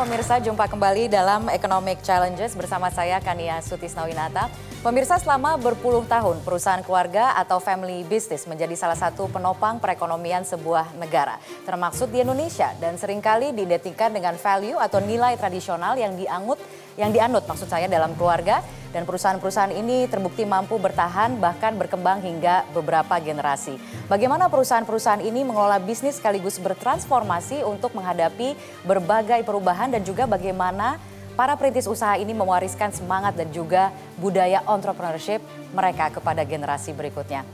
pemirsa, jumpa kembali dalam Economic Challenges bersama saya Kania Sutisnawinata. Pemirsa selama berpuluh tahun perusahaan keluarga atau family business menjadi salah satu penopang perekonomian sebuah negara, termaksud di Indonesia dan seringkali diidentikan dengan value atau nilai tradisional yang diangut yang dianut maksud saya dalam keluarga dan perusahaan-perusahaan ini terbukti mampu bertahan bahkan berkembang hingga beberapa generasi. Bagaimana perusahaan-perusahaan ini mengelola bisnis sekaligus bertransformasi untuk menghadapi berbagai perubahan dan juga bagaimana para perintis usaha ini mewariskan semangat dan juga budaya entrepreneurship mereka kepada generasi berikutnya.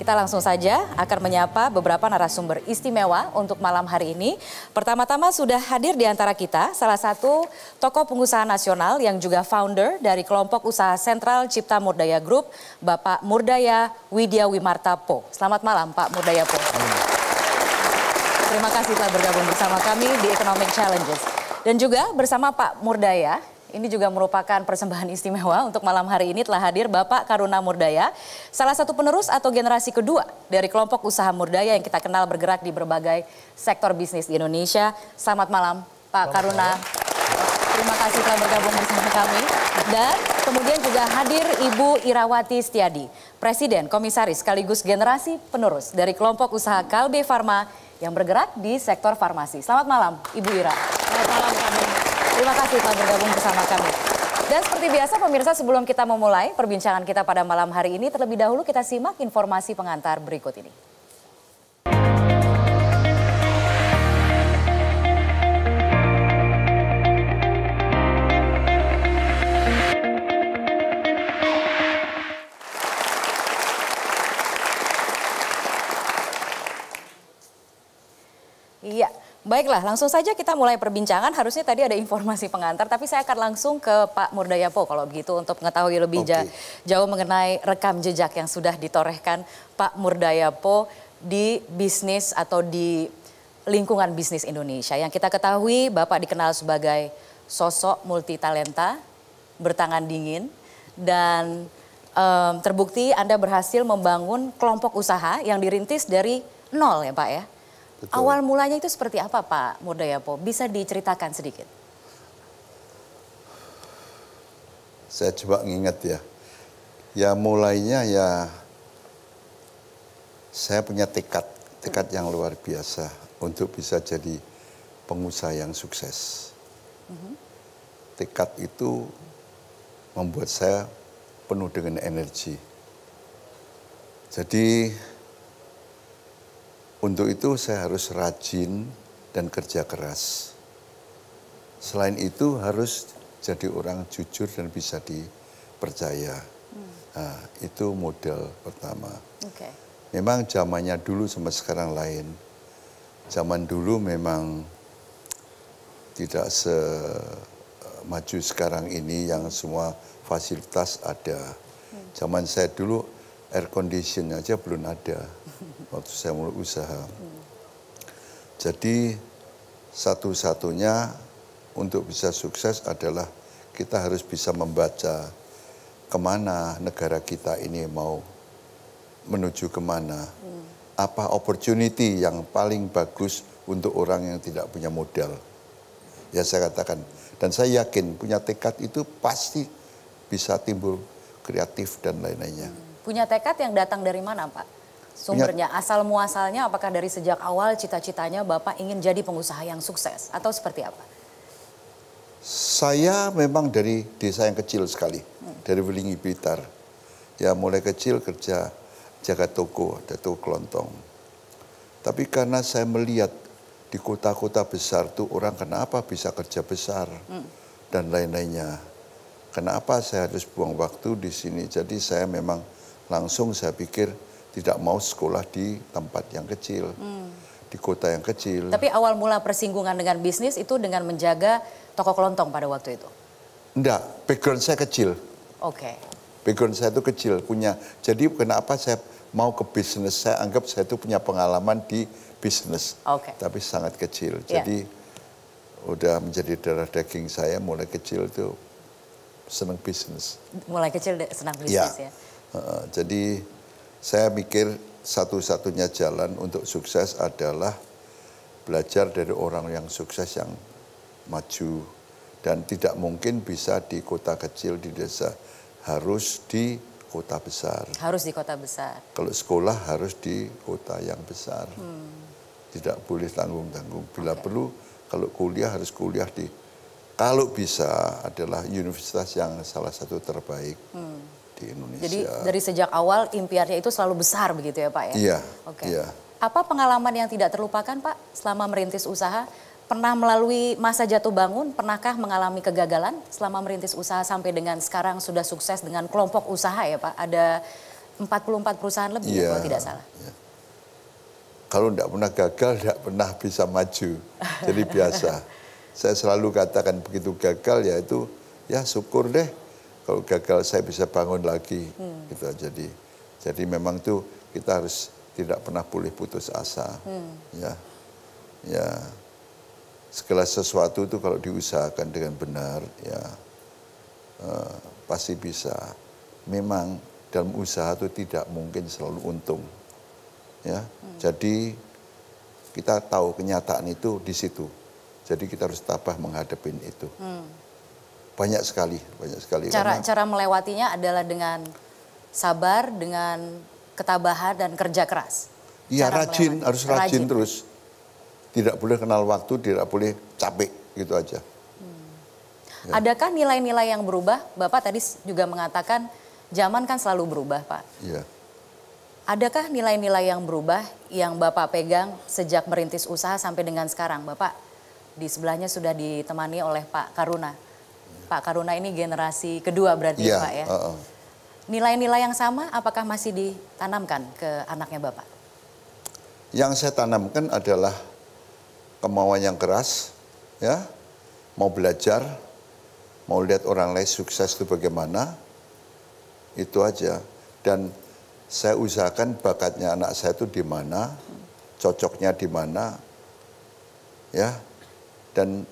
Kita langsung saja akan menyapa beberapa narasumber istimewa untuk malam hari ini. Pertama-tama sudah hadir di antara kita salah satu tokoh pengusaha nasional yang juga founder dari kelompok usaha Sentral Cipta Murdaya Group, Bapak Murdaya Widya Wimartapo. Selamat malam Pak Murdaya Po. Terima kasih telah bergabung bersama kami di Economic Challenges. Dan juga bersama Pak Murdaya ini juga merupakan persembahan istimewa untuk malam hari ini telah hadir Bapak Karuna Murdaya, salah satu penerus atau generasi kedua dari kelompok usaha Murdaya yang kita kenal bergerak di berbagai sektor bisnis di Indonesia. Selamat malam Pak Selamat Karuna. Malam. Terima kasih telah bergabung bersama kami. Dan kemudian juga hadir Ibu Irawati Setiadi, Presiden, Komisaris sekaligus generasi penerus dari kelompok usaha Kalbe Farma yang bergerak di sektor farmasi. Selamat malam, Ibu Ira. Selamat malam, Pak. Terima kasih telah bergabung bersama kami. Dan seperti biasa pemirsa sebelum kita memulai perbincangan kita pada malam hari ini terlebih dahulu kita simak informasi pengantar berikut ini. Baiklah, langsung saja kita mulai perbincangan. Harusnya tadi ada informasi pengantar, tapi saya akan langsung ke Pak Murdayapo kalau begitu untuk mengetahui lebih okay. jauh mengenai rekam jejak yang sudah ditorehkan Pak Murdayapo di bisnis atau di lingkungan bisnis Indonesia. Yang kita ketahui Bapak dikenal sebagai sosok multitalenta, bertangan dingin, dan um, terbukti Anda berhasil membangun kelompok usaha yang dirintis dari nol ya Pak ya? Betul. Awal mulanya itu seperti apa Pak Modayapo? Bisa diceritakan sedikit? Saya coba nginget ya. Ya mulainya ya saya punya tekad, tekad yang luar biasa untuk bisa jadi pengusaha yang sukses. Mhm. Tekad itu membuat saya penuh dengan energi. Jadi untuk itu saya harus rajin dan kerja keras. Selain itu harus jadi orang jujur dan bisa dipercaya. Hmm. Nah, itu model pertama. Okay. Memang zamannya dulu sama sekarang lain. Zaman dulu memang tidak semaju eh, sekarang ini yang semua fasilitas ada. Hmm. Zaman saya dulu air condition aja belum ada waktu saya mulai usaha. Jadi satu-satunya untuk bisa sukses adalah kita harus bisa membaca kemana negara kita ini mau menuju kemana. Apa opportunity yang paling bagus untuk orang yang tidak punya modal. Ya saya katakan. Dan saya yakin punya tekad itu pasti bisa timbul kreatif dan lain-lainnya. Hmm. Punya tekad yang datang dari mana Pak? Sumbernya, asal muasalnya apakah dari sejak awal cita-citanya Bapak ingin jadi pengusaha yang sukses atau seperti apa? Saya memang dari desa yang kecil sekali, hmm. dari Wilingi Bitar Ya mulai kecil kerja jaga toko, ada toko kelontong. Tapi karena saya melihat di kota-kota besar tuh orang kenapa bisa kerja besar hmm. dan lain-lainnya. Kenapa saya harus buang waktu di sini? Jadi saya memang langsung saya pikir tidak mau sekolah di tempat yang kecil, hmm. di kota yang kecil. Tapi awal mula persinggungan dengan bisnis itu dengan menjaga toko kelontong pada waktu itu? Enggak, background saya kecil. Oke. Okay. Background saya itu kecil, punya. Jadi kenapa saya mau ke bisnis, saya anggap saya itu punya pengalaman di bisnis. Oke. Okay. Tapi sangat kecil, yeah. jadi udah menjadi darah daging saya mulai kecil itu senang bisnis. Mulai kecil senang iya. bisnis ya. ya? Uh, jadi saya mikir satu-satunya jalan untuk sukses adalah belajar dari orang yang sukses yang maju dan tidak mungkin bisa di kota kecil di desa harus di kota besar. Harus di kota besar. Kalau sekolah harus di kota yang besar. Hmm. Tidak boleh tanggung-tanggung. Bila okay. perlu kalau kuliah harus kuliah di kalau bisa adalah universitas yang salah satu terbaik. Hmm di Indonesia. Jadi dari sejak awal impiannya itu selalu besar begitu ya Pak ya? Iya. Oke. Okay. Iya. Apa pengalaman yang tidak terlupakan Pak selama merintis usaha? Pernah melalui masa jatuh bangun, pernahkah mengalami kegagalan selama merintis usaha sampai dengan sekarang sudah sukses dengan kelompok usaha ya Pak? Ada 44 perusahaan lebih yeah. Iya, kalau tidak salah. Yeah. Kalau tidak pernah gagal, tidak pernah bisa maju. Jadi biasa. Saya selalu katakan begitu gagal ya itu ya syukur deh kalau gagal saya bisa bangun lagi hmm. gitu jadi jadi memang tuh kita harus tidak pernah pulih putus asa hmm. ya ya segala sesuatu itu kalau diusahakan dengan benar ya uh, pasti bisa memang dalam usaha itu tidak mungkin selalu untung ya hmm. jadi kita tahu kenyataan itu di situ jadi kita harus tabah menghadapin itu hmm. Banyak sekali, banyak sekali. Cara Karena, cara melewatinya adalah dengan sabar, dengan ketabahan dan kerja keras. Iya, rajin, harus rajin, rajin terus. Tidak boleh kenal waktu, tidak boleh capek, gitu aja. Hmm. Ya. Adakah nilai-nilai yang berubah? Bapak tadi juga mengatakan zaman kan selalu berubah, Pak. Iya. Adakah nilai-nilai yang berubah yang Bapak pegang sejak merintis usaha sampai dengan sekarang? Bapak di sebelahnya sudah ditemani oleh Pak Karuna. Pak Karuna ini generasi kedua berarti ya, iya, Pak ya. Uh, uh, Nilai-nilai yang sama apakah masih ditanamkan ke anaknya Bapak? Yang saya tanamkan adalah kemauan yang keras, ya, mau belajar, mau lihat orang lain sukses itu bagaimana, itu aja. Dan saya usahakan bakatnya anak saya itu di mana, cocoknya di mana, ya. Dan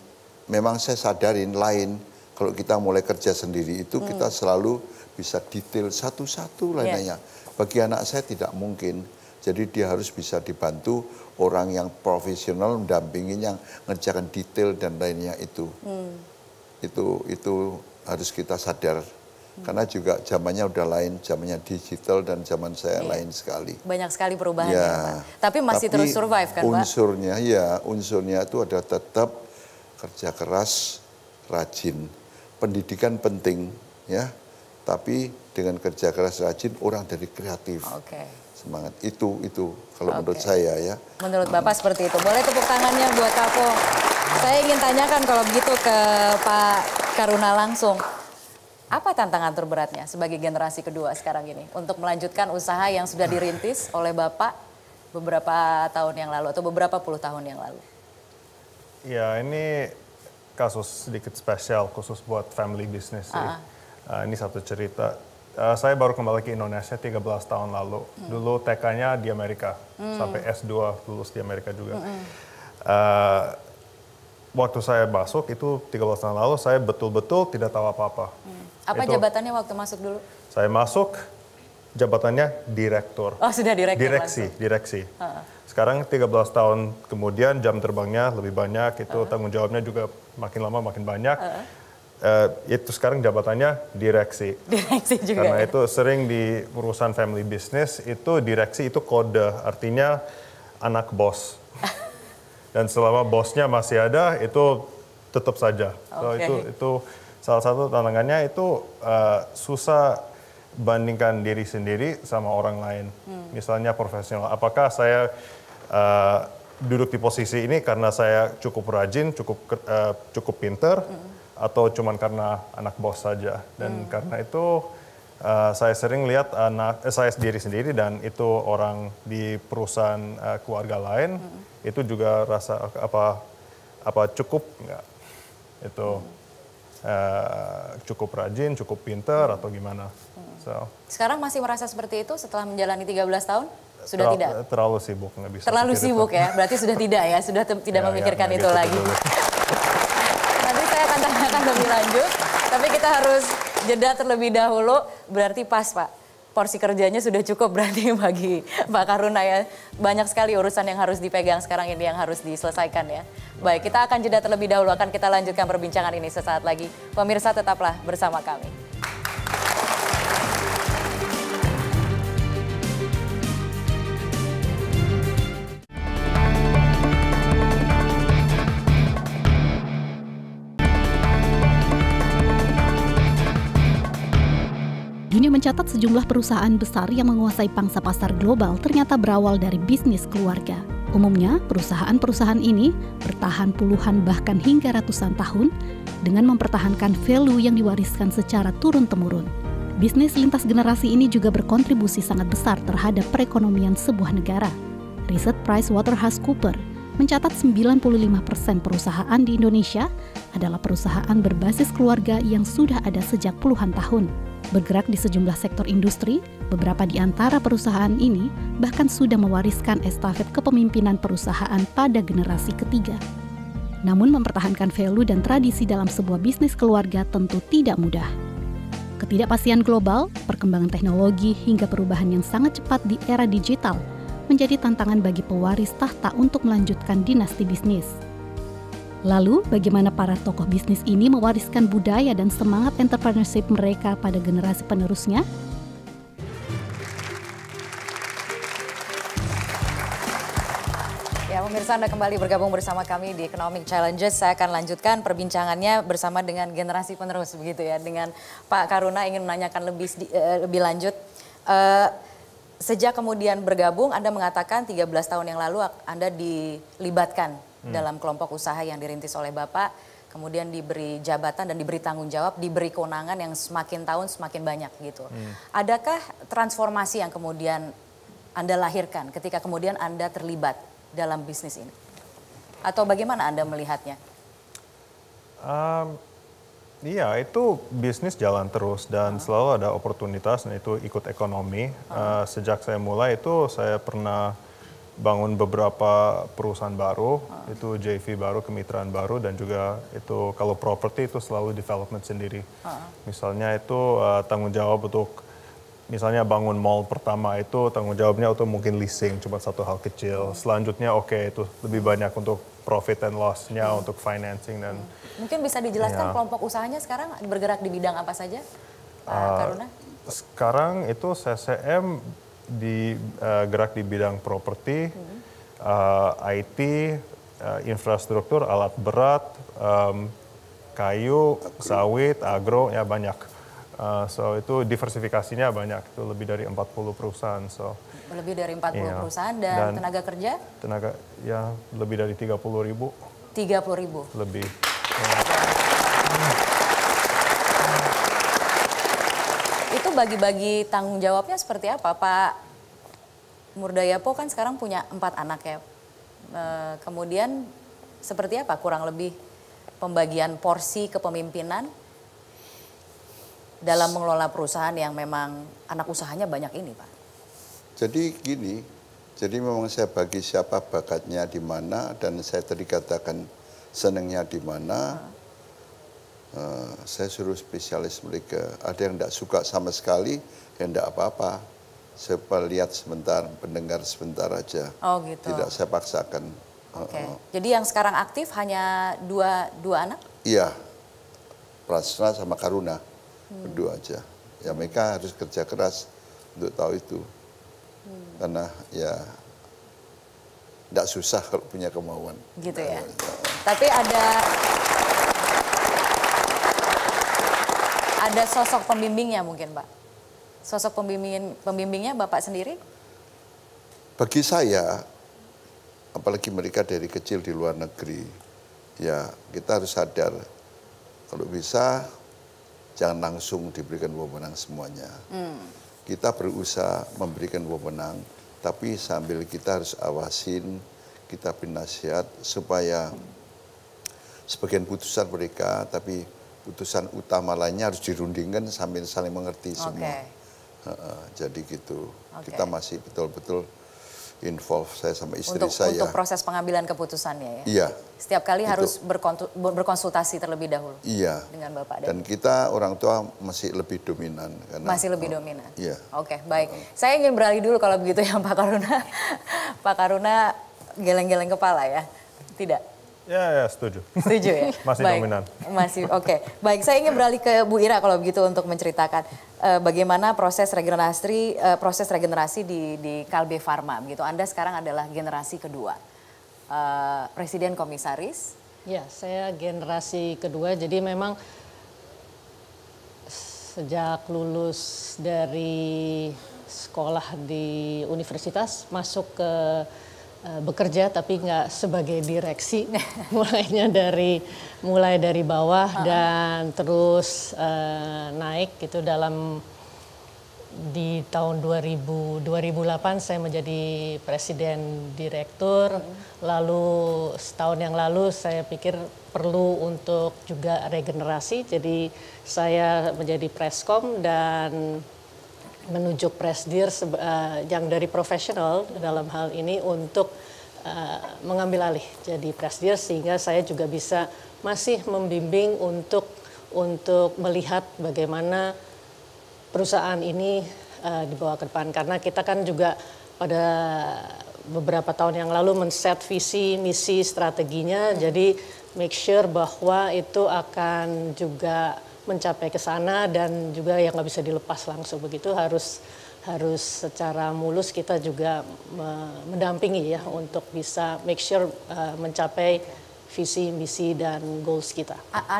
memang saya sadarin lain kalau kita mulai kerja sendiri itu hmm. kita selalu bisa detail satu-satu lainnya. Yeah. Bagi anak saya tidak mungkin. Jadi dia harus bisa dibantu orang yang profesional mendampingi yang ngerjakan detail dan lainnya itu. Hmm. Itu itu harus kita sadar hmm. karena juga zamannya udah lain, zamannya digital dan zaman saya yeah. lain sekali. Banyak sekali perubahan yeah. ya, ya Tapi masih Tapi terus survive kan Pak? Unsurnya ya, unsurnya itu ada tetap kerja keras, rajin pendidikan penting ya, tapi dengan kerja keras rajin orang jadi kreatif. Okay. Semangat itu itu kalau okay. menurut saya ya. Menurut Bapak hmm. seperti itu. Boleh tepuk tangannya buat Kapo. Saya ingin tanyakan kalau begitu ke Pak Karuna langsung. Apa tantangan terberatnya sebagai generasi kedua sekarang ini untuk melanjutkan usaha yang sudah dirintis oleh Bapak beberapa tahun yang lalu atau beberapa puluh tahun yang lalu? Ya, ini kasus sedikit spesial khusus buat family business sih. Uh -uh. Uh, ini satu cerita. Uh, saya baru kembali ke Indonesia 13 tahun lalu. Hmm. Dulu TK-nya di Amerika, hmm. sampai S2 lulus di Amerika juga. Hmm. Uh, waktu saya masuk itu 13 tahun lalu, saya betul-betul tidak tahu apa-apa. Hmm. Apa itu, jabatannya waktu masuk dulu? Saya masuk, jabatannya direktur. Oh sudah direktur Direksi, langsung. direksi. Uh -uh sekarang 13 tahun kemudian jam terbangnya lebih banyak itu uh -huh. tanggung jawabnya juga makin lama makin banyak uh -huh. Uh, itu sekarang jabatannya direksi. Direksi juga. Karena ya? itu sering di urusan family business itu direksi itu kode, artinya anak bos. Dan selama bosnya masih ada itu tetap saja. Okay. itu itu salah satu tantangannya itu uh, susah bandingkan diri sendiri sama orang lain. Hmm. Misalnya profesional, apakah saya Eh, duduk di posisi ini karena saya cukup rajin, cukup uh, cukup pinter, mm. atau cuman karena anak bos saja. Dan mm. karena itu uh, saya sering lihat anak eh, saya sendiri sendiri dan itu orang di perusahaan uh, keluarga lain mm. itu juga rasa apa apa cukup nggak itu mm. uh, cukup rajin, cukup pinter mm. atau gimana. Mm. So. Sekarang masih merasa seperti itu setelah menjalani 13 tahun? sudah tidak terlalu sibuk nggak bisa terlalu sibuk itu. ya berarti sudah tidak ya sudah tidak ya, ya memikirkan ya, itu gitu lagi nanti saya akan tanyakan lebih lanjut tapi kita harus jeda terlebih dahulu berarti pas pak porsi kerjanya sudah cukup berarti bagi Pak Karuna ya. Banyak sekali urusan yang harus dipegang sekarang ini yang harus diselesaikan ya. Baik, kita akan jeda terlebih dahulu akan kita lanjutkan perbincangan ini sesaat lagi. Pemirsa tetaplah bersama kami. Juni mencatat sejumlah perusahaan besar yang menguasai pangsa pasar global ternyata berawal dari bisnis keluarga. Umumnya, perusahaan-perusahaan ini bertahan puluhan bahkan hingga ratusan tahun dengan mempertahankan value yang diwariskan secara turun-temurun. Bisnis lintas generasi ini juga berkontribusi sangat besar terhadap perekonomian sebuah negara. Riset Price Waterhouse Cooper mencatat 95% perusahaan di Indonesia adalah perusahaan berbasis keluarga yang sudah ada sejak puluhan tahun. Bergerak di sejumlah sektor industri, beberapa di antara perusahaan ini bahkan sudah mewariskan estafet kepemimpinan perusahaan pada generasi ketiga. Namun mempertahankan value dan tradisi dalam sebuah bisnis keluarga tentu tidak mudah. Ketidakpastian global, perkembangan teknologi, hingga perubahan yang sangat cepat di era digital menjadi tantangan bagi pewaris tahta untuk melanjutkan dinasti bisnis. Lalu, bagaimana para tokoh bisnis ini mewariskan budaya dan semangat entrepreneurship mereka pada generasi penerusnya? Ya, pemirsa Anda kembali bergabung bersama kami di Economic Challenges. Saya akan lanjutkan perbincangannya bersama dengan generasi penerus begitu ya. Dengan Pak Karuna ingin menanyakan lebih eh, lebih lanjut. Uh, sejak kemudian bergabung, Anda mengatakan 13 tahun yang lalu Anda dilibatkan hmm. dalam kelompok usaha yang dirintis oleh Bapak, kemudian diberi jabatan dan diberi tanggung jawab, diberi kewenangan yang semakin tahun semakin banyak gitu. Hmm. Adakah transformasi yang kemudian Anda lahirkan ketika kemudian Anda terlibat dalam bisnis ini? Atau bagaimana Anda melihatnya? Um, Iya, itu bisnis jalan terus dan uh. selalu ada oportunitas. itu ikut ekonomi. Uh. Uh, sejak saya mulai itu saya pernah bangun beberapa perusahaan baru, itu JV baru, kemitraan baru, dan juga itu kalau properti itu selalu development sendiri. oh. Misalnya itu uh, tanggung jawab untuk misalnya bangun mall pertama itu tanggung jawabnya untuk mungkin leasing cuma satu hal kecil. oh. Selanjutnya oke okay, itu lebih banyak untuk profit and loss-nya hmm. untuk financing dan mungkin bisa dijelaskan ya. kelompok usahanya sekarang bergerak di bidang apa saja? Pak uh, Karuna? Sekarang itu CCM di uh, gerak di bidang properti, uh, eh, IT, uh, eh, infrastruktur, alat berat, um, kayu, sawit, agro, ya banyak. Uh, so itu diversifikasinya banyak, itu lebih dari 40 perusahaan. So lebih dari 40 yeah. Iya. perusahaan dan, dan tenaga kerja? Tenaga ya lebih dari puluh ribu. puluh ribu. Lebih. Ya. bagi-bagi tanggung jawabnya seperti apa Pak Murdayapo kan sekarang punya empat anak ya. E, kemudian seperti apa kurang lebih pembagian porsi kepemimpinan dalam mengelola perusahaan yang memang anak usahanya banyak ini Pak? Jadi gini, jadi memang saya bagi siapa bakatnya di mana dan saya tadi katakan senangnya di mana. Hmm Eh, saya suruh spesialis mereka. Ada yang tidak suka sama sekali, yang tidak apa-apa. Saya lihat sebentar, pendengar sebentar aja. Oh gitu. Tidak saya paksakan. Oke. Okay. -uh. Eh, eh. Jadi yang sekarang aktif hanya dua dua anak? Iya, Prasna sama Karuna, hmm. berdua aja. Ya mereka harus kerja keras untuk tahu itu, hmm. karena ya tidak susah kalau punya kemauan. Gitu ya. Nah, ya. Tapi ada Ada sosok pembimbingnya mungkin, Pak? Sosok pembimbing pembimbingnya Bapak sendiri? Bagi saya, apalagi mereka dari kecil di luar negeri, ya kita harus sadar kalau bisa jangan langsung diberikan wewenang semuanya. Hmm. Kita berusaha memberikan wewenang, tapi sambil kita harus awasin, kita beri nasihat supaya sebagian putusan mereka, tapi Keputusan utama lainnya harus dirundingkan sambil saling mengerti semua. jadi gitu. Okay. Kita masih betul-betul involve saya sama istri untuk, saya. Untuk proses pengambilan keputusannya ya? Iya. Setiap kali gitu. harus berkonsultasi terlebih dahulu? Iya. Dengan Bapak? Dan, kita orang tua masih lebih dominan. Karena, masih lebih dominan? Iya. Oke, okay, baik. saya ingin beralih dulu kalau begitu ya Pak Karuna. Pak Karuna geleng-geleng kepala ya? Tidak? Ya, ya setuju. Setuju ya? Masih Baik. dominan. Masih, oke. Okay. Baik, saya ingin beralih ke Bu Ira kalau begitu untuk menceritakan uh, bagaimana proses regenerasi uh, proses regenerasi di, di Kalbe Farma. Begitu. Anda sekarang adalah generasi kedua. Uh, Presiden Komisaris. Ya, saya generasi kedua, jadi memang sejak lulus dari sekolah di universitas masuk ke Eh, bekerja tapi nggak sebagai direksi mulainya dari mulai dari bawah uh -huh. dan terus uh, naik gitu dalam di tahun 2000 2008 saya menjadi presiden direktur -huh. lalu setahun yang lalu saya pikir perlu untuk juga regenerasi jadi saya menjadi preskom dan menunjuk presdir eh, yang dari profesional dalam hal ini untuk eh, mengambil alih jadi presdir sehingga saya juga bisa masih membimbing untuk untuk melihat bagaimana perusahaan ini eh, dibawa ke depan karena kita kan juga pada beberapa tahun yang lalu men-set visi, misi, strateginya jadi make sure bahwa itu akan juga mencapai ke sana dan juga yang nggak bisa dilepas langsung begitu harus harus secara mulus kita juga mendampingi ya untuk bisa make sure uh, mencapai visi misi dan goals kita.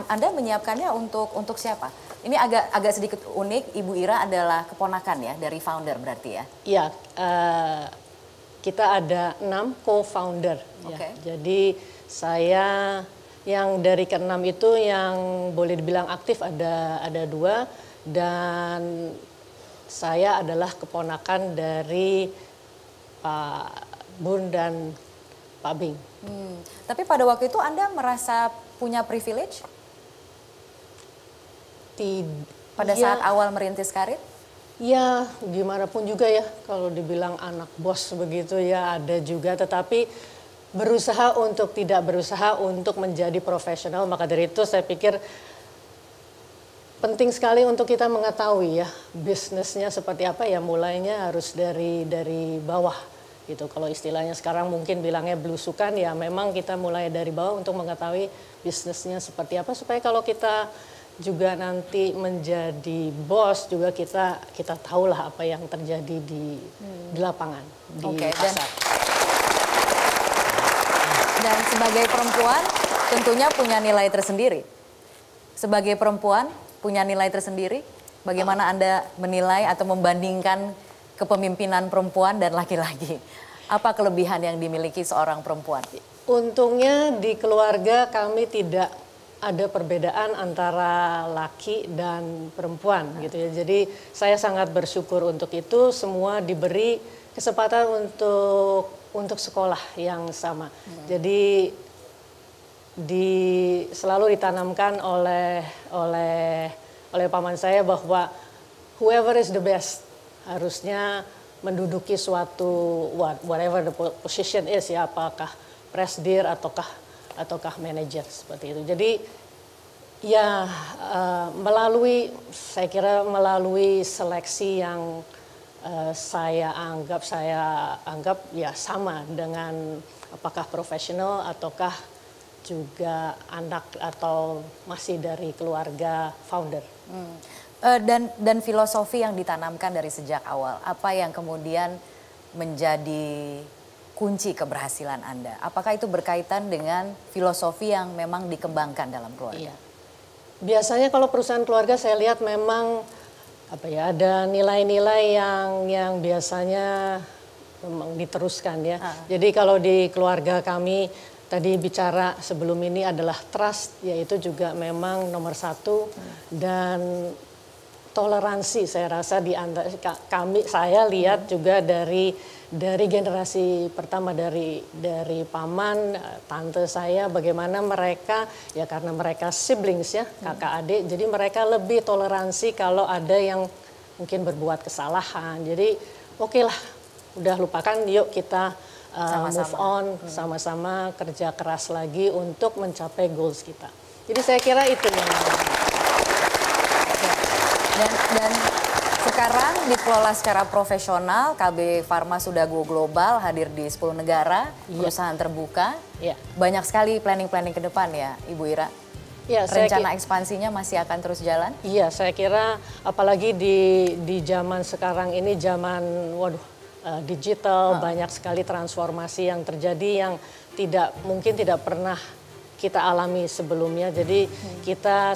Anda menyiapkannya untuk untuk siapa? Ini agak agak sedikit unik. Ibu Ira adalah keponakan ya dari founder berarti ya? Iya, uh, kita ada enam co-founder. Okay. Ya. Jadi saya yang dari keenam itu yang boleh dibilang aktif ada ada dua dan saya adalah keponakan dari Pak Bun dan Pak Bing. Hmm. Tapi pada waktu itu Anda merasa punya privilege? Tid pada ya. saat awal merintis karir? Ya, gimana pun juga ya kalau dibilang anak bos begitu ya ada juga tetapi berusaha untuk tidak berusaha untuk menjadi profesional. Maka dari itu saya pikir penting sekali untuk kita mengetahui ya bisnisnya seperti apa ya mulainya harus dari dari bawah gitu. Kalau istilahnya sekarang mungkin bilangnya belusukan ya memang kita mulai dari bawah untuk mengetahui bisnisnya seperti apa supaya kalau kita juga nanti menjadi bos juga kita kita tahulah apa yang terjadi di, hmm. di lapangan di okay, pasar. Dan dan sebagai perempuan tentunya punya nilai tersendiri. Sebagai perempuan punya nilai tersendiri. Bagaimana Anda menilai atau membandingkan kepemimpinan perempuan dan laki-laki? Apa kelebihan yang dimiliki seorang perempuan? Untungnya di keluarga kami tidak ada perbedaan antara laki dan perempuan gitu ya. Jadi saya sangat bersyukur untuk itu semua diberi kesempatan untuk untuk sekolah yang sama. Hmm. Jadi di selalu ditanamkan oleh oleh oleh paman saya bahwa whoever is the best harusnya menduduki suatu whatever the position is ya apakah presdir ataukah ataukah manager seperti itu. Jadi ya uh, melalui saya kira melalui seleksi yang Eh, saya anggap saya anggap ya sama dengan apakah profesional ataukah juga anak atau masih dari keluarga founder. Hmm. Uh, dan dan filosofi yang ditanamkan dari sejak awal apa yang kemudian menjadi kunci keberhasilan Anda? Apakah itu berkaitan dengan filosofi yang memang dikembangkan dalam keluarga? Iya. Biasanya kalau perusahaan keluarga saya lihat memang apa ya ada nilai-nilai yang yang biasanya memang diteruskan ya. Uh. Jadi kalau di keluarga kami tadi bicara sebelum ini adalah trust yaitu juga memang nomor satu uh. dan toleransi saya rasa di antara kami saya lihat uh. juga dari dari generasi pertama dari dari paman, tante saya bagaimana mereka ya karena mereka siblings ya, hmm. kakak adik, jadi mereka lebih toleransi kalau ada yang mungkin berbuat kesalahan. Jadi oke lah, udah lupakan yuk kita uh, sama -sama. move on hmm. sama-sama kerja keras lagi untuk mencapai goals kita. Jadi saya kira itu memang. Dan, dan sekarang dikelola secara profesional, KB Farma sudah go global, hadir di 10 negara, yeah. perusahaan terbuka. Yeah. Banyak sekali planning-planning ke depan ya, Ibu Ira. Ya, Rencana kira, ekspansinya masih akan terus jalan? Iya, saya kira apalagi di di zaman sekarang ini zaman waduh uh, digital oh. banyak sekali transformasi yang terjadi yang tidak mungkin tidak pernah kita alami sebelumnya. Jadi hmm. kita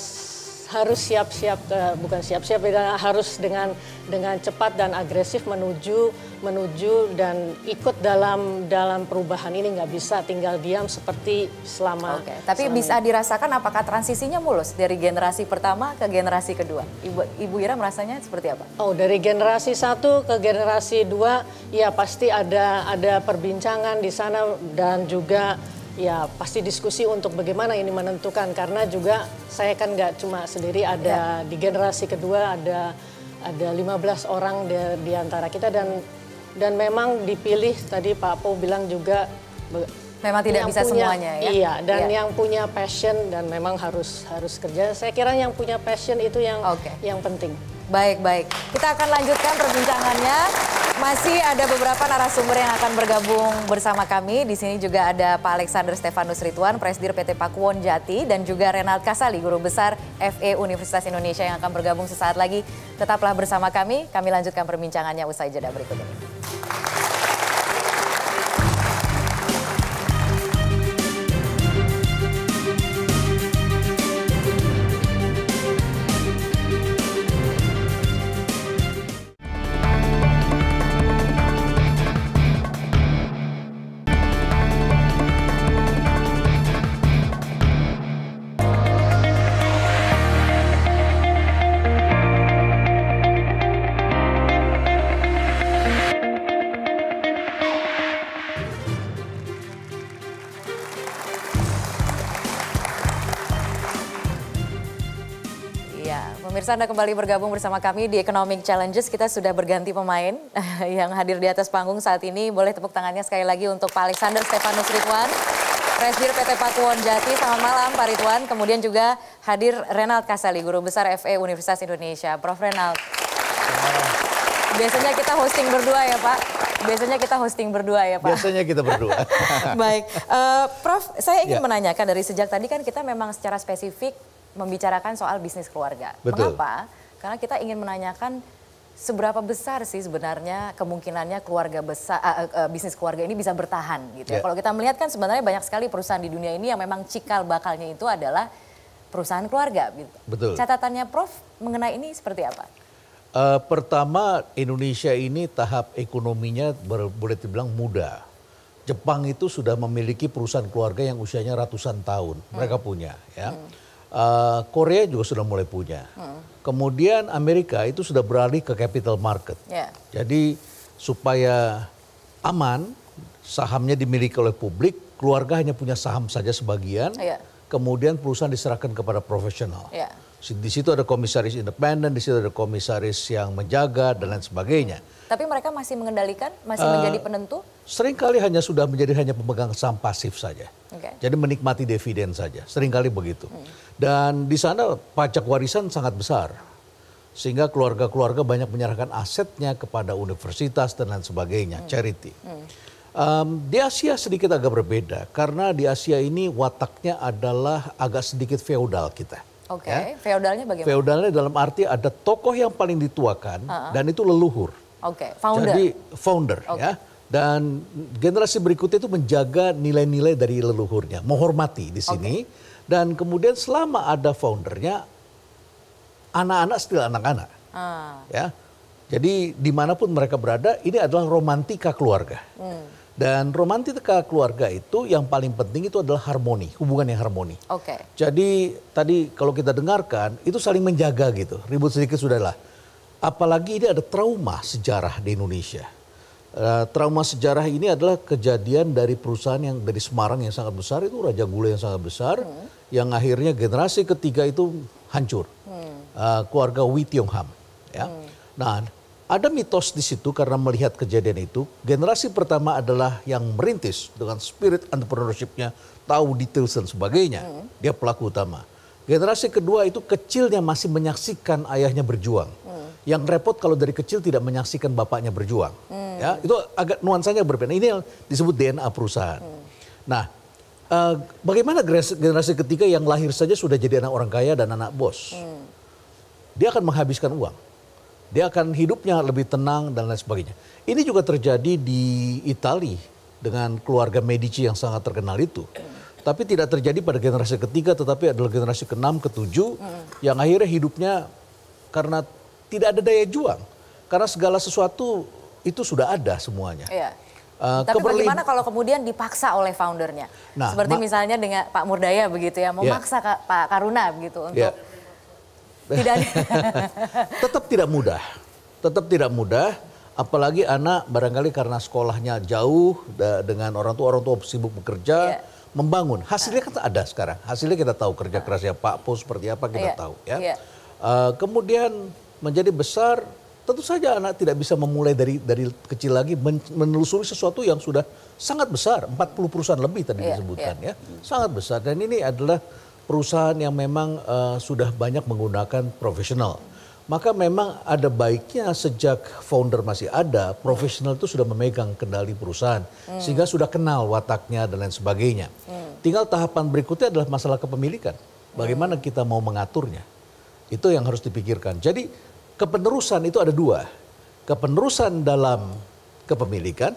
harus siap-siap bukan siap-siap harus dengan dengan cepat dan agresif menuju menuju dan ikut dalam dalam perubahan ini nggak bisa tinggal diam seperti selama. Oke. Okay. Tapi selama bisa dirasakan apakah transisinya mulus dari generasi pertama ke generasi kedua? Ibu Ibu Ira merasanya seperti apa? Oh dari generasi satu ke generasi dua ya pasti ada ada perbincangan di sana dan juga Ya pasti diskusi untuk bagaimana ini menentukan karena juga saya kan nggak cuma sendiri ada ya. di generasi kedua ada ada 15 orang di, di antara kita dan dan memang dipilih tadi Pak Po bilang juga memang tidak bisa punya, semuanya ya. Iya, dan yeah. yang punya passion dan memang harus harus kerja. Saya kira yang punya passion itu yang okay. yang penting. Baik, baik. Kita akan lanjutkan perbincangannya. Masih ada beberapa narasumber yang akan bergabung bersama kami. Di sini juga ada Pak Alexander Stefanus Rituan, Presdir PT Pakuwon Jati, dan juga Renald Kasali, Guru Besar FE Universitas Indonesia yang akan bergabung sesaat lagi. Tetaplah bersama kami, kami lanjutkan perbincangannya usai jeda berikut ini. Pemirsa Anda kembali bergabung bersama kami di Economic Challenges. Kita sudah berganti pemain yang hadir di atas panggung saat ini. Boleh tepuk tangannya sekali lagi untuk Pak Alexander Stefanus Ridwan, Presidir PT Pakuwon Jati. Selamat malam Pak Ridwan. Kemudian juga hadir Renald Kasali, Guru Besar FE Universitas Indonesia. Prof. Renald. Biasanya kita hosting berdua ya Pak. Biasanya kita hosting berdua ya Pak. Biasanya kita berdua. Baik. Uh, Prof, saya ingin ya. menanyakan dari sejak tadi kan kita memang secara spesifik membicarakan soal bisnis keluarga. Betul. Mengapa? Karena kita ingin menanyakan seberapa besar sih sebenarnya kemungkinannya keluarga besar uh, eh, uh, eh, eh, bisnis keluarga ini bisa bertahan gitu. Yeah. Ya. Kalau kita melihat kan sebenarnya banyak sekali perusahaan di dunia ini yang memang cikal bakalnya itu adalah perusahaan keluarga gitu. Betul. Catatannya Prof mengenai ini seperti apa? Uh, pertama Indonesia ini tahap ekonominya ber, boleh dibilang muda. Jepang itu sudah memiliki perusahaan keluarga yang usianya ratusan tahun. Hmm. Mereka punya ya. Hmm. Uh, Korea juga sudah mulai punya. Hmm. Kemudian Amerika itu sudah beralih ke capital market. Yeah. Jadi supaya aman, sahamnya dimiliki oleh publik, keluarga hanya punya saham saja sebagian. Yeah. Kemudian perusahaan diserahkan kepada profesional. Yeah. Di situ ada komisaris independen, di situ ada komisaris yang menjaga dan lain sebagainya. Tapi mereka masih mengendalikan, masih uh, menjadi penentu? Seringkali hanya sudah menjadi hanya pemegang saham pasif saja. Okay. Jadi menikmati dividen saja, seringkali begitu. Hmm. Dan di sana pajak warisan sangat besar. Sehingga keluarga-keluarga banyak menyerahkan asetnya kepada universitas dan lain sebagainya, hmm. charity. Hmm. Um, di Asia sedikit agak berbeda karena di Asia ini wataknya adalah agak sedikit feodal kita. Oke, okay. ya? feodalnya bagaimana? Feodalnya dalam arti ada tokoh yang paling dituakan uh -huh. dan itu leluhur. Oke, okay. founder. Jadi founder okay. ya dan generasi berikutnya itu menjaga nilai-nilai dari leluhurnya, menghormati di sini. Okay. Dan kemudian selama ada foundernya, anak-anak still anak-anak. Ah. Ya, jadi dimanapun mereka berada, ini adalah romantika keluarga. Hmm. Dan romantika keluarga itu yang paling penting itu adalah harmoni, hubungan yang harmoni. Oke. Okay. Jadi tadi kalau kita dengarkan itu saling menjaga gitu, ribut sedikit sudah lah. Apalagi ini ada trauma sejarah di Indonesia Uh, trauma sejarah ini adalah kejadian dari perusahaan yang dari Semarang yang sangat besar itu Raja Gula yang sangat besar hmm. yang akhirnya generasi ketiga itu hancur hmm. uh, keluarga Witiungham. ya. Hmm. Nah ada mitos di situ karena melihat kejadian itu generasi pertama adalah yang merintis dengan spirit entrepreneurshipnya tahu details dan sebagainya hmm. dia pelaku utama generasi kedua itu kecilnya masih menyaksikan ayahnya berjuang yang repot kalau dari kecil tidak menyaksikan bapaknya berjuang. Hmm. Ya, itu agak nuansanya berbeda. Ini yang disebut DNA perusahaan. Hmm. Nah, uh, bagaimana generasi, generasi ketiga yang lahir saja sudah jadi anak orang kaya dan anak bos? Hmm. Dia akan menghabiskan uang. Dia akan hidupnya lebih tenang dan lain sebagainya. Ini juga terjadi di Italia dengan keluarga Medici yang sangat terkenal itu. Tapi tidak terjadi pada generasi ketiga, tetapi adalah generasi keenam, ketujuh, hmm. yang akhirnya hidupnya karena tidak ada daya juang karena segala sesuatu itu sudah ada semuanya. Iya. Uh, Tapi keberlim... bagaimana kalau kemudian dipaksa oleh foundernya? Nah, Seperti misalnya dengan Pak Murdaya begitu ya, memaksa iya. yeah. Pak Karuna begitu iya. untuk yeah. tidak tetap tidak mudah. Tetap tidak mudah apalagi anak barangkali karena sekolahnya jauh dengan orang tua orang tua sibuk bekerja. Yeah membangun. Hasilnya kan ada sekarang. Hasilnya kita tahu kerja kerasnya Pak Po seperti apa kita yeah. tahu ya. Yeah. Iya. Uh, kemudian menjadi besar, tentu saja anak tidak bisa memulai dari dari kecil lagi menelusuri sesuatu yang sudah sangat besar, 40 perusahaan lebih tadi yeah, iya. disebutkan yeah. ya. Sangat besar dan ini adalah perusahaan yang memang uh, sudah banyak menggunakan profesional. Maka memang ada baiknya sejak founder masih ada, profesional itu sudah memegang kendali perusahaan hmm. sehingga sudah kenal wataknya dan lain sebagainya. Hmm. Tinggal tahapan berikutnya adalah masalah kepemilikan. Bagaimana hmm. kita mau mengaturnya? Itu yang harus dipikirkan. Jadi kepenerusan itu ada dua. Kepenerusan dalam kepemilikan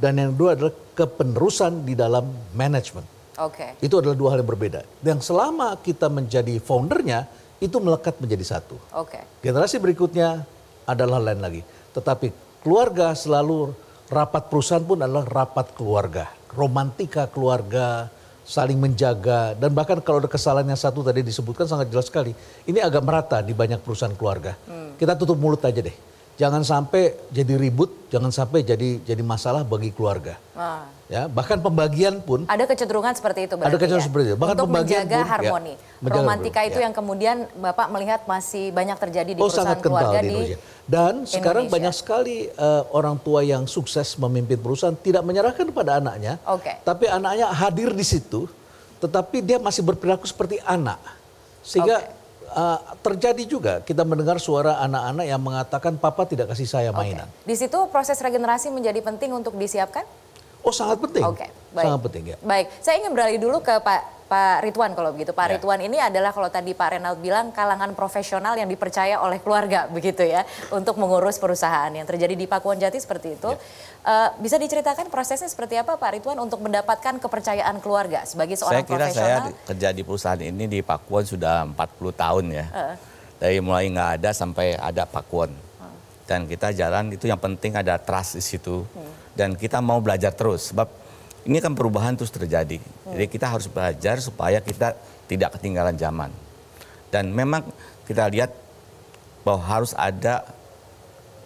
dan yang kedua adalah kepenerusan di dalam manajemen. Oke. Okay. Itu adalah dua hal yang berbeda. Yang selama kita menjadi foundernya itu melekat menjadi satu. Oke. Okay. Generasi berikutnya adalah lain lagi. Tetapi keluarga selalu rapat perusahaan pun adalah rapat keluarga, romantika keluarga, saling menjaga dan bahkan kalau ada kesalahan yang satu tadi disebutkan sangat jelas sekali ini agak merata di banyak perusahaan keluarga. Hmm. Kita tutup mulut aja deh jangan sampai jadi ribut, jangan sampai jadi jadi masalah bagi keluarga. Wah. Ya, bahkan pembagian pun ada kecenderungan seperti itu Ada kecenderungan ya? seperti itu. Bahkan untuk pembagian menjaga pun, ya, harmoni. Ya, menjaga Romantika itu ya. yang kemudian Bapak melihat masih banyak terjadi di oh, perusahaan sangat kental keluarga di, Indonesia. Dan sekarang banyak sekali uh, orang tua yang sukses memimpin perusahaan tidak menyerahkan pada anaknya. Okay. Tapi anaknya hadir di situ, tetapi dia masih berperilaku seperti anak. Sehingga okay uh, terjadi juga kita mendengar suara anak-anak yang mengatakan papa tidak kasih saya mainan. Okay. Di situ proses regenerasi menjadi penting untuk disiapkan? Oh sangat penting. Oke, okay, baik. Sangat penting ya. Baik, saya ingin beralih dulu ke Pak Pak Ridwan kalau begitu. Pak ya. Ridwan ini adalah kalau tadi Pak Renald bilang kalangan profesional yang dipercaya oleh keluarga begitu ya untuk mengurus perusahaan yang terjadi di Pakuan Jati seperti itu. Ya. Uh, bisa diceritakan prosesnya seperti apa Pak Ridwan untuk mendapatkan kepercayaan keluarga sebagai seorang saya profesional? Saya kerja di perusahaan ini di Pakuan sudah 40 tahun ya. Uh. Dari mulai nggak ada sampai ada Pakuan. Uh. Dan kita jalan itu yang penting ada trust di situ. Hmm. Dan kita mau belajar terus sebab ini kan perubahan terus terjadi. Jadi hmm. kita harus belajar supaya kita tidak ketinggalan zaman. Dan memang kita lihat bahwa harus ada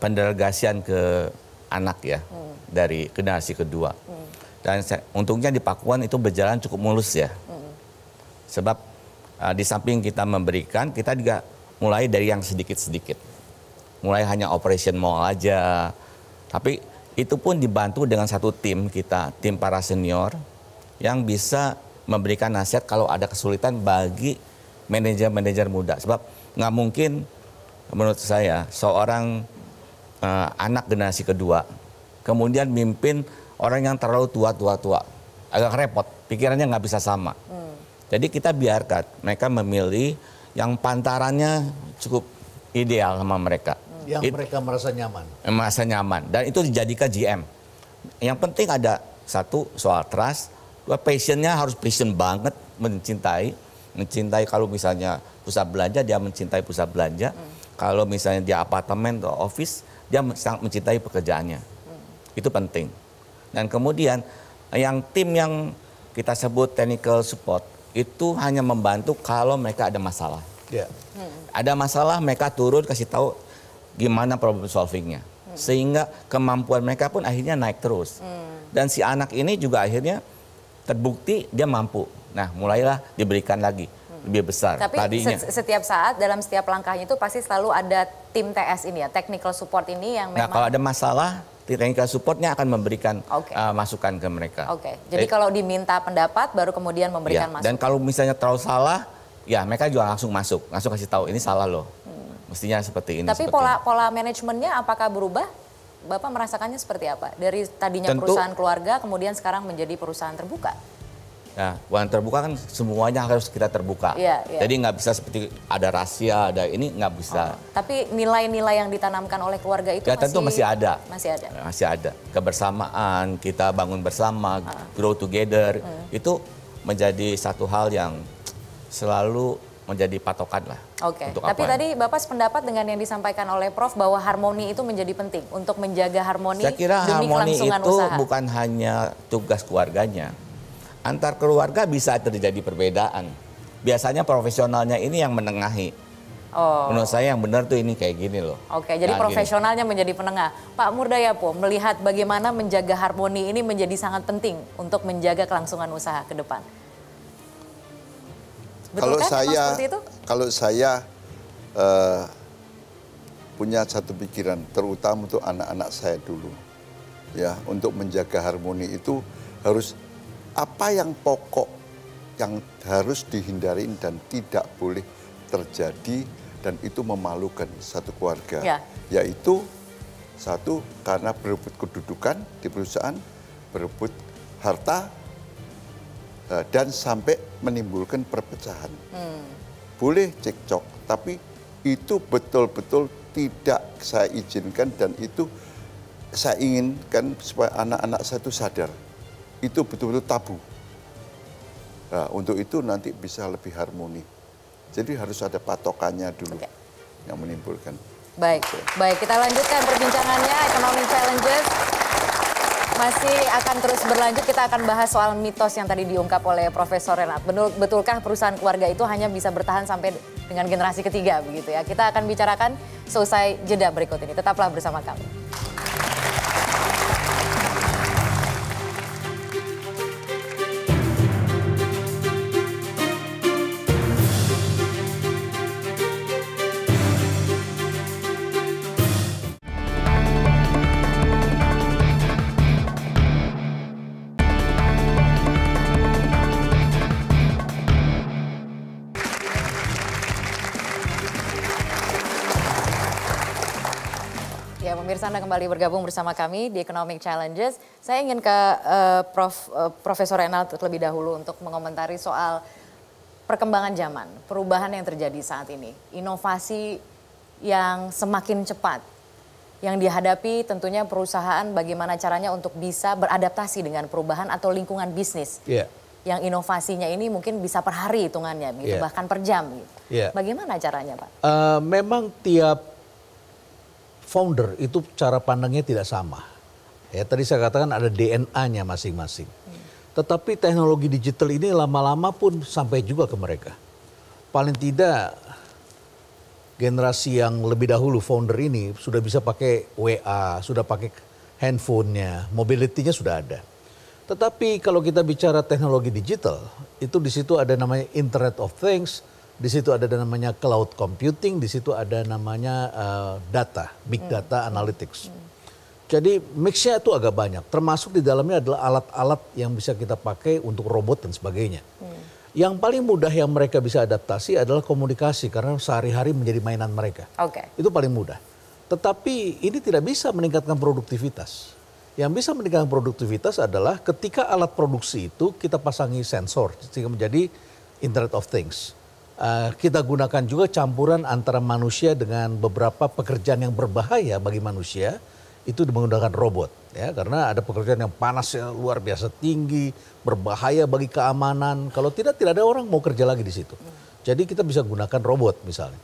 pendelegasian ke anak ya hmm. dari generasi kedua. Hmm. Dan untungnya di Pakuan itu berjalan cukup mulus ya. Hmm. Sebab uh, di samping kita memberikan, kita juga mulai dari yang sedikit-sedikit. Mulai hanya operation mall aja. Tapi itu pun dibantu dengan satu tim kita, tim para senior yang bisa memberikan nasihat kalau ada kesulitan bagi manajer-manajer muda. Sebab nggak mungkin menurut saya seorang uh, anak generasi kedua kemudian mimpin orang yang terlalu tua-tua-tua. Agak repot, pikirannya nggak bisa sama. Hmm. Jadi kita biarkan mereka memilih yang pantarannya cukup ideal sama mereka yang It, mereka merasa nyaman. Eh, merasa nyaman dan itu dijadikan GM. Yang penting ada satu soal trust, dua passionnya harus passion banget mencintai, mencintai kalau misalnya pusat belanja dia mencintai pusat belanja. Hmm. Kalau misalnya dia apartemen atau office, dia sangat mencintai pekerjaannya. Hmm. Itu penting. Dan kemudian yang tim yang kita sebut technical support itu hanya membantu kalau mereka ada masalah. Yeah. Hmm. Ada masalah mereka turun kasih tahu gimana problem solvingnya sehingga kemampuan mereka pun akhirnya naik terus hmm. dan si anak ini juga akhirnya terbukti dia mampu nah mulailah diberikan lagi hmm. lebih besar Tapi tadinya. setiap saat dalam setiap langkahnya itu pasti selalu ada tim TS ini ya, technical support ini yang nah, memang. Nah kalau ada masalah, technical supportnya akan memberikan okay. uh, masukan ke mereka. Oke, okay. jadi jadi eh, kalau diminta pendapat baru kemudian memberikan ya, masukan. Dan kalau misalnya terlalu salah, ya mereka juga langsung masuk, langsung kasih tahu ini salah loh. Hmm mestinya seperti ini. Tapi pola ini. pola manajemennya apakah berubah? Bapak merasakannya seperti apa? Dari tadinya Tentu, perusahaan keluarga, kemudian sekarang menjadi perusahaan terbuka. Ya, perusahaan terbuka kan semuanya harus kita terbuka. Ya, ya. Jadi nggak bisa seperti ada rahasia, ada ini nggak bisa. Oh, tapi nilai-nilai yang ditanamkan oleh keluarga itu ya, masih, tentu masih ada. Masih ada. Masih ada. Kebersamaan, kita bangun bersama, uh. grow together, hmm. itu menjadi satu hal yang selalu menjadi patokan lah. Oke. Okay. Tapi tadi Bapak sependapat dengan yang disampaikan oleh Prof bahwa harmoni itu menjadi penting untuk menjaga harmoni. Saya kira harmoni itu usaha. bukan hanya tugas keluarganya. Antar keluarga bisa terjadi perbedaan. Biasanya profesionalnya ini yang menengahi. Oh. Menurut saya yang benar tuh ini kayak gini loh. Oke, jadi nah, profesionalnya gini. menjadi penengah. Pak Murdayapo melihat bagaimana menjaga harmoni ini menjadi sangat penting untuk menjaga kelangsungan usaha ke depan. Kan, kalau saya kalau saya uh, eh, punya satu pikiran terutama untuk anak-anak saya dulu ya untuk menjaga harmoni itu harus apa yang pokok yang harus dihindarin dan tidak boleh terjadi dan itu memalukan satu keluarga ya. yaitu satu karena berebut kedudukan di perusahaan berebut harta eh, dan sampai menimbulkan perpecahan. Hmm. Boleh cekcok, tapi itu betul-betul tidak saya izinkan dan itu saya inginkan supaya anak-anak saya itu sadar. Itu betul-betul tabu. Nah, untuk itu nanti bisa lebih harmoni. Jadi harus ada patokannya dulu okay. yang menimbulkan. Baik, okay. baik kita lanjutkan perbincangannya Economic Challenges masih akan terus berlanjut, kita akan bahas soal mitos yang tadi diungkap oleh Profesor Renat. Betul, betulkah perusahaan keluarga itu hanya bisa bertahan sampai dengan generasi ketiga begitu ya? Kita akan bicarakan selesai jeda berikut ini. Tetaplah bersama kami. kembali bergabung bersama kami di Economic Challenges. Saya ingin ke uh, Prof, uh, Profesor Renal terlebih dahulu untuk mengomentari soal perkembangan zaman, perubahan yang terjadi saat ini, inovasi yang semakin cepat yang dihadapi tentunya perusahaan bagaimana caranya untuk bisa beradaptasi dengan perubahan atau lingkungan bisnis. Yeah. Yang inovasinya ini mungkin bisa per hari hitungannya, gitu, yeah. bahkan per jam. Gitu. Yeah. Bagaimana caranya Pak? Uh, memang tiap founder itu cara pandangnya tidak sama. Ya, tadi saya katakan ada DNA-nya masing-masing. Tetapi teknologi digital ini lama-lama pun sampai juga ke mereka. Paling tidak generasi yang lebih dahulu founder ini sudah bisa pakai WA, sudah pakai handphonenya, mobility sudah ada. Tetapi kalau kita bicara teknologi digital, itu di situ ada namanya Internet of Things, di situ ada namanya cloud computing, di situ ada namanya uh, data, big hmm. data hmm. analytics. Hmm. Jadi mixnya itu agak banyak. Termasuk di dalamnya adalah alat-alat yang bisa kita pakai untuk robot dan sebagainya. Hmm. Yang paling mudah yang mereka bisa adaptasi adalah komunikasi karena sehari-hari menjadi mainan mereka. Okay. Itu paling mudah. Tetapi ini tidak bisa meningkatkan produktivitas. Yang bisa meningkatkan produktivitas adalah ketika alat produksi itu kita pasangi sensor sehingga menjadi Internet of Things. Eh, kita gunakan juga campuran antara manusia dengan beberapa pekerjaan yang berbahaya bagi manusia itu menggunakan robot ya karena ada pekerjaan yang panas yang luar biasa tinggi berbahaya bagi keamanan kalau tidak tidak ada orang mau kerja lagi di situ jadi kita bisa gunakan robot misalnya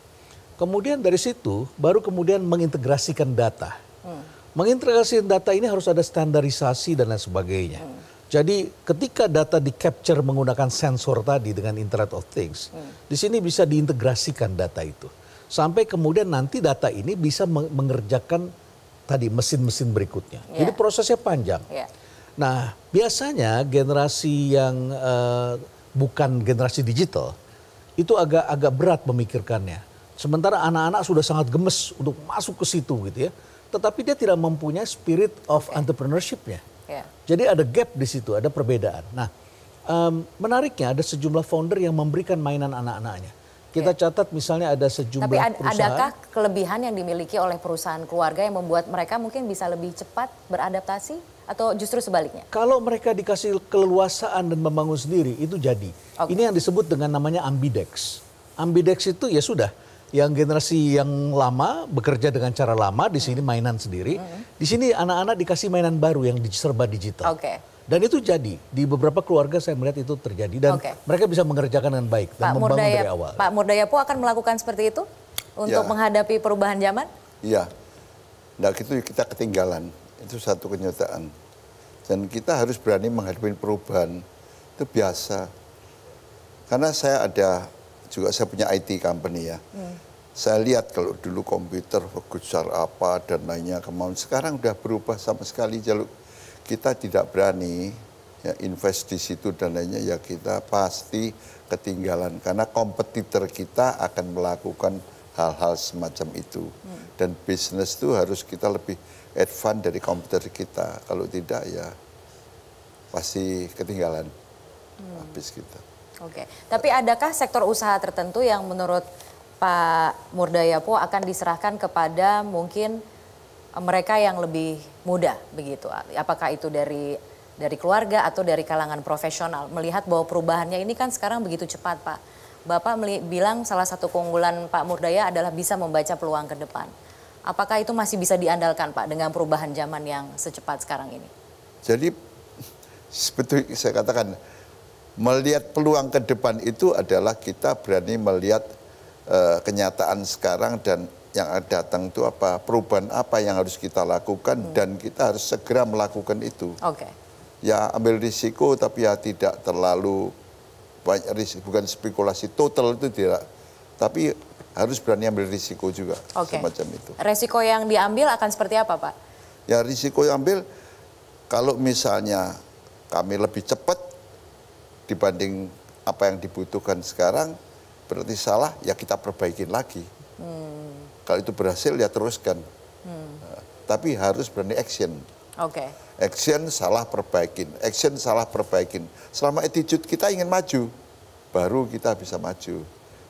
kemudian dari situ baru kemudian mengintegrasikan data hmm. mengintegrasikan data ini harus ada standarisasi dan lain sebagainya jadi ketika data di capture menggunakan sensor tadi dengan Internet of Things, hmm. di sini bisa diintegrasikan data itu. Sampai kemudian nanti data ini bisa mengerjakan tadi mesin-mesin berikutnya. Yeah. Jadi prosesnya panjang. Yeah. Nah, biasanya generasi yang uh, bukan generasi digital itu agak agak berat memikirkannya. Sementara anak-anak sudah sangat gemes untuk masuk ke situ gitu ya. Tetapi dia tidak mempunyai spirit of okay. Ya. entrepreneurship-nya. Ya. Jadi ada gap di situ, ada perbedaan. Nah, um, menariknya ada sejumlah founder yang memberikan mainan anak-anaknya. Kita yeah. catat misalnya ada sejumlah Tapi ad perusahaan. adakah kelebihan yang dimiliki oleh perusahaan keluarga yang membuat mereka mungkin bisa lebih cepat beradaptasi? Atau justru sebaliknya? Kalau mereka dikasih keleluasaan dan membangun sendiri, itu jadi. Okay. Ini yang disebut dengan namanya ambidex. Ambidex itu ya sudah, yang generasi yang lama bekerja dengan cara lama di sini hmm. mainan sendiri. Hmm. Di sini anak-anak dikasih mainan baru yang serba digital. Okay. Dan itu jadi di beberapa keluarga saya melihat itu terjadi dan okay. mereka bisa mengerjakan dengan baik Pak dan membangun Murdaya, dari awal. Pak Murdayapo akan melakukan seperti itu untuk ya. menghadapi perubahan zaman? Iya. Nah, itu kita ketinggalan. Itu satu kenyataan. Dan kita harus berani menghadapi perubahan. Itu biasa. Karena saya ada juga saya punya IT company ya. Hmm. Saya lihat kalau dulu komputer besar apa dan lainnya kemauan sekarang sudah berubah sama sekali jaluk kita tidak berani ya invest di situ dan lainnya ya kita pasti ketinggalan karena kompetitor kita akan melakukan hal-hal semacam itu hmm. dan bisnis itu harus kita lebih advance dari komputer kita kalau tidak ya pasti ketinggalan hmm. habis kita. Gitu. Oke, tapi adakah sektor usaha tertentu yang menurut Pak Murdayapo akan diserahkan kepada mungkin eh, mereka yang lebih muda begitu? Apakah itu dari dari keluarga atau dari kalangan profesional? Melihat bahwa perubahannya ini kan sekarang begitu cepat, Pak. Bapak bilang salah satu keunggulan Pak Murdaya adalah bisa membaca peluang ke depan. Apakah itu masih bisa diandalkan, Pak, dengan perubahan zaman yang secepat sekarang ini? Jadi seperti saya katakan, melihat peluang ke depan itu adalah kita berani melihat uh, kenyataan sekarang dan yang datang itu apa perubahan apa yang harus kita lakukan hmm. dan kita harus segera melakukan itu. Oke. Okay. Ya ambil risiko tapi ya tidak terlalu banyak risiko bukan spekulasi total itu tidak tapi harus berani ambil risiko juga okay. semacam itu. Risiko yang diambil akan seperti apa pak? Ya risiko yang ambil kalau misalnya kami lebih cepat dibanding apa yang dibutuhkan sekarang berarti salah ya kita perbaikin lagi. Hmm. Kalau itu berhasil ya teruskan. Hmm. Nah, tapi harus berani action. Oke. Okay. Action salah perbaikin, action salah perbaikin. Selama attitude kita ingin maju, baru kita bisa maju.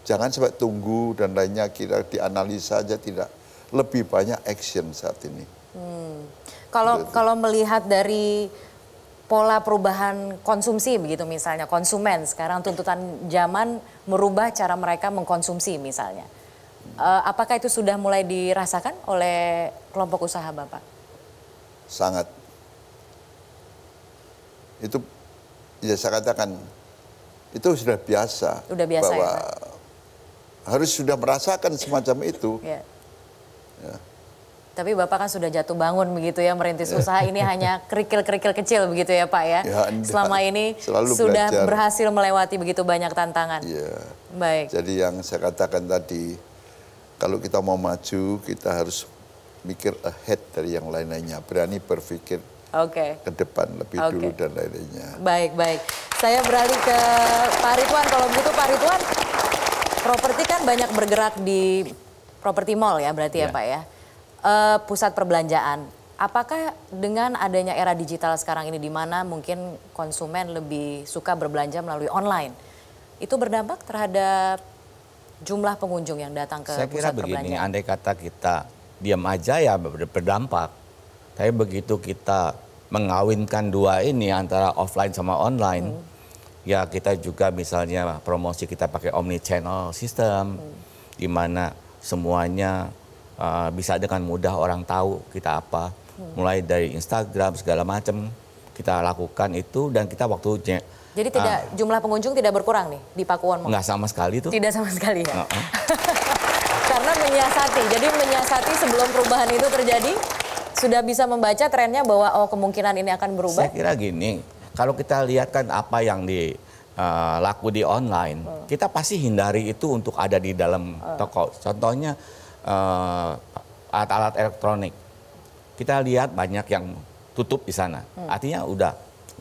Jangan sampai tunggu dan lainnya kita dianalisa aja tidak. Lebih banyak action saat ini. Hmm. Kalau gitu. kalau melihat dari pola perubahan konsumsi begitu misalnya konsumen sekarang tuntutan zaman merubah cara mereka mengkonsumsi misalnya eh, apakah itu sudah mulai dirasakan oleh kelompok usaha bapak sangat itu ya saya katakan itu sudah biasa sudah biasa ya, bahwa ya, harus sudah merasakan semacam itu yeah. ya. ya. Tapi Bapak kan sudah jatuh bangun begitu ya merintis usaha ini hanya kerikil-kerikil kecil begitu ya Pak ya. ya Selama ini sudah belajar. berhasil melewati begitu banyak tantangan. Iya. Baik. Jadi yang saya katakan tadi kalau kita mau maju kita harus mikir ahead dari yang lain-lainnya, berani berpikir Okay. Ke depan lebih okay. dulu dan lain lainnya. Baik, baik. Saya beralih ke Pak Ridwan. Kalau begitu Pak Ridwan, properti kan banyak bergerak di properti mall ya berarti ya, ya Pak ya uh, pusat perbelanjaan. Apakah dengan adanya era digital sekarang ini di mana mungkin konsumen lebih suka berbelanja melalui online, itu berdampak terhadap jumlah pengunjung yang datang ke Saya pusat kira begini, andai kata kita diam aja ya berdampak. Tapi begitu kita mengawinkan dua ini antara offline sama online, hmm. ya kita juga misalnya promosi kita pakai omni channel system, hmm. di mana semuanya uh, bisa dengan mudah orang tahu kita apa. Hmm. Mulai dari Instagram segala macam kita lakukan itu dan kita waktu jadi tidak uh, jumlah pengunjung tidak berkurang nih di Pakuan Mall? Enggak sama sekali tuh. Tidak sama sekali ya. Uh -uh. Karena menyiasati. Jadi menyiasati sebelum perubahan itu terjadi sudah bisa membaca trennya bahwa oh kemungkinan ini akan berubah. Saya kira gini, kalau kita lihat kan apa yang di uh, laku di online, uh. kita pasti hindari itu untuk ada di dalam uh. toko. Contohnya Eh, alat-alat uh, elektronik. Kita lihat banyak yang tutup di sana. Hmm. Artinya udah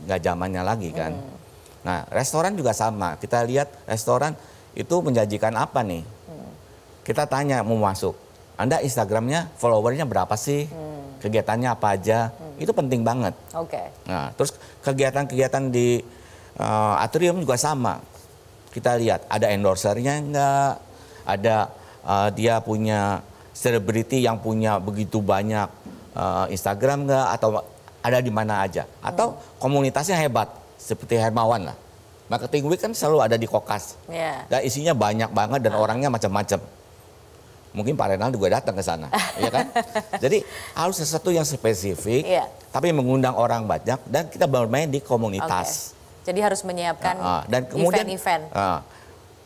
nggak zamannya lagi kan. Hmm. Nah, restoran juga sama. Kita lihat restoran itu menjanjikan apa nih? Hmm. Kita tanya mau masuk. Anda Instagramnya followernya berapa sih? Hmm. Kegiatannya apa aja? Hmm. Itu penting banget. Oke. Okay. Nah, terus kegiatan-kegiatan di uh, atrium juga sama. Kita lihat ada endorsernya nggak ada uh, dia punya selebriti yang punya begitu banyak uh, Instagram nggak atau ada di mana aja atau hmm. komunitasnya hebat seperti Hermawan lah. Marketing Week kan selalu ada di Kokas. Yeah. Ya. Dan isinya banyak banget dan hmm. orangnya macam-macam. Mungkin Pak Renal juga datang ke sana, ya kan? Jadi harus sesuatu yang spesifik, yeah. tapi mengundang orang banyak dan kita bermain di komunitas. Okay. Jadi harus menyiapkan Uh, uh, dan kemudian event -event. Uh,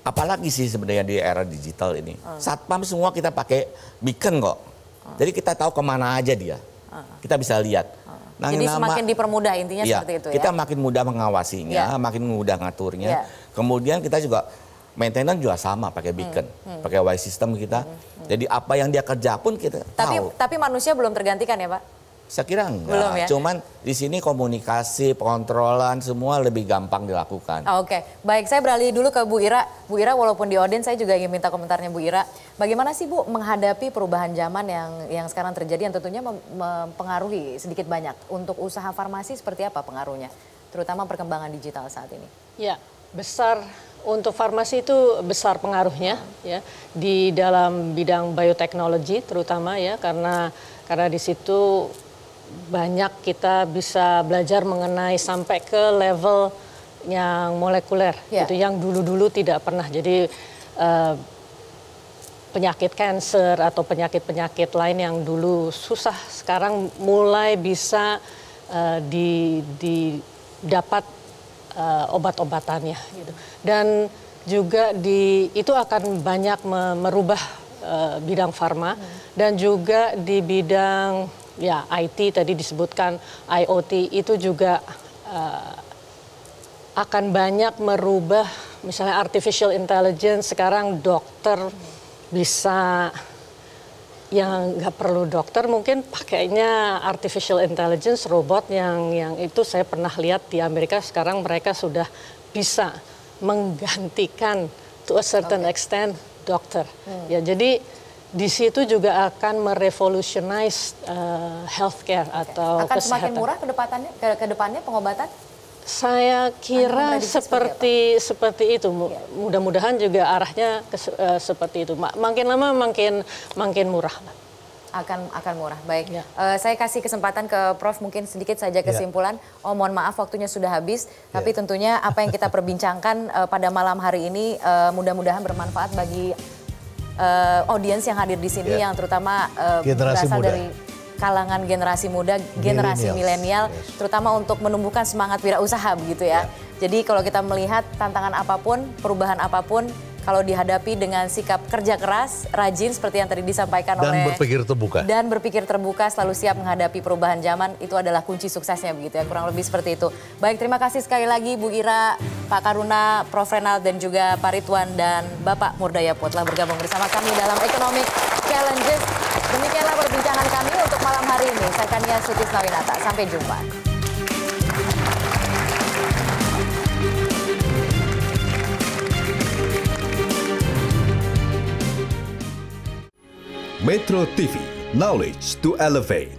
apalagi sih sebenarnya di era digital ini. Uh. Satpam semua kita pakai beacon kok. Uh. Jadi kita tahu kemana aja dia. Uh. Kita bisa lihat. Nah, Jadi nama, semakin dipermudah intinya iya, seperti itu ya. Kita makin mudah mengawasinya, yeah. makin mudah ngaturnya. Yeah. Kemudian kita juga maintenance juga sama pakai hmm, beacon, hmm. Hmm. pakai Wi system kita. Hmm, hmm. Hmm. Jadi apa yang dia kerja pun kita tapi, tahu. Tapi manusia belum tergantikan ya, Pak? Saya kira enggak. Belum ya? Cuman di sini komunikasi, pengontrolan semua lebih gampang dilakukan. Ah, oke, okay. baik saya beralih dulu ke Bu Ira. Bu Ira walaupun di Odin saya juga ingin minta komentarnya Bu Ira. Bagaimana sih Bu menghadapi perubahan zaman yang yang sekarang terjadi yang tentunya mempengaruhi sedikit banyak untuk usaha farmasi seperti apa pengaruhnya? Terutama perkembangan digital saat ini. Ya, besar untuk farmasi itu besar pengaruhnya ya di dalam bidang bioteknologi terutama ya karena karena di situ banyak kita bisa belajar mengenai sampai ke level yang molekuler yeah. itu yang dulu-dulu tidak pernah jadi uh, penyakit kanker atau penyakit-penyakit lain yang dulu susah sekarang mulai bisa uh, di didapat uh, eh, obat-obatannya gitu dan juga di itu akan banyak merubah uh, bidang farma hmm. dan juga di bidang ya IT tadi disebutkan IoT itu juga uh, akan banyak merubah misalnya artificial intelligence sekarang dokter bisa yang nggak perlu dokter mungkin pakainya artificial intelligence robot yang yang itu saya pernah lihat di Amerika sekarang mereka sudah bisa menggantikan to a certain okay. extent dokter. Hmm. Ya jadi di situ juga akan merevolutionize uh, healthcare okay. atau akan kesehatan. semakin murah ke depannya ke, ke depannya pengobatan saya kira seperti seperti, seperti itu. Ya. Mudah-mudahan juga arahnya ke, uh, seperti itu. Makin lama makin makin murah. Akan akan murah. Baik. Ya. Uh, saya kasih kesempatan ke Prof mungkin sedikit saja iya. kesimpulan. Ya. Oh, mohon maaf waktunya sudah habis, iya. tapi tentunya apa yang kita perbincangkan uh, pada malam hari ini uh, mudah-mudahan bermanfaat bagi uh, audiens yang hadir di sini yeah. yang terutama uh, generasi berasal muda. dari kalangan generasi muda, generasi milenial, yes. terutama untuk menumbuhkan semangat wirausaha begitu ya. Yeah. Jadi kalau kita melihat tantangan apapun, perubahan apapun, kalau dihadapi dengan sikap kerja keras, rajin seperti yang tadi disampaikan dan oleh dan berpikir terbuka. Dan berpikir terbuka selalu siap menghadapi perubahan zaman itu adalah kunci suksesnya begitu ya, kurang lebih seperti itu. Baik, terima kasih sekali lagi Bu Ira, Pak Karuna, Prof Renal dan juga Pak Ridwan dan Bapak Murdayapo telah bergabung bersama kami dalam Economic Challenges. Demikianlah perbincangan kami untuk malam hari ini. Saya Kania Sutisna Winata. Sampai jumpa. Metro TV, knowledge to elevate.